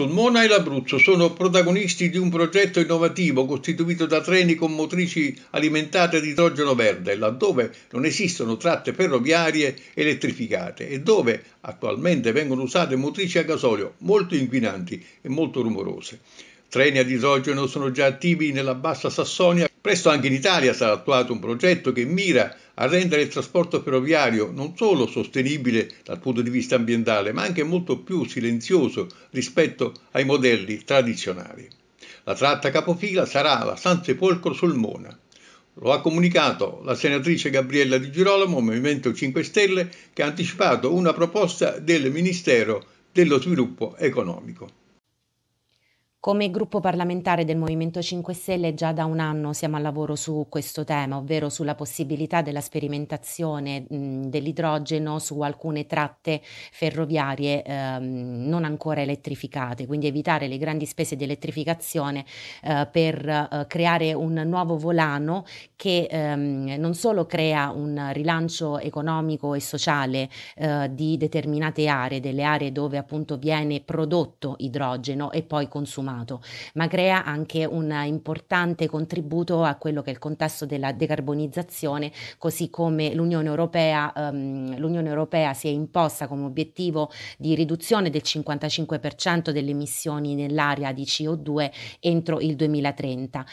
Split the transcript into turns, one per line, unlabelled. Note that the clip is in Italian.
Sulmona e l'Abruzzo sono protagonisti di un progetto innovativo costituito da treni con motrici alimentate ad idrogeno verde, laddove non esistono tratte ferroviarie elettrificate e dove attualmente vengono usate motrici a gasolio molto inquinanti e molto rumorose. Treni ad idrogeno sono già attivi nella Bassa Sassonia Presto anche in Italia sarà attuato un progetto che mira a rendere il trasporto ferroviario non solo sostenibile dal punto di vista ambientale, ma anche molto più silenzioso rispetto ai modelli tradizionali. La tratta capofila sarà la San Sepolcro Sulmona. Lo ha comunicato la senatrice Gabriella Di Girolamo, Movimento 5 Stelle, che ha anticipato una proposta del Ministero dello Sviluppo Economico.
Come gruppo parlamentare del Movimento 5 Stelle già da un anno siamo al lavoro su questo tema, ovvero sulla possibilità della sperimentazione dell'idrogeno su alcune tratte ferroviarie ehm, non ancora elettrificate, quindi evitare le grandi spese di elettrificazione eh, per eh, creare un nuovo volano che ehm, non solo crea un rilancio economico e sociale eh, di determinate aree, delle aree dove appunto viene prodotto idrogeno e poi consumato consumato, ma crea anche un importante contributo a quello che è il contesto della decarbonizzazione, così come l'Unione Europea, um, l'Unione Europea si è imposta come obiettivo di riduzione del 55% delle emissioni nell'area di CO2 entro il 2030.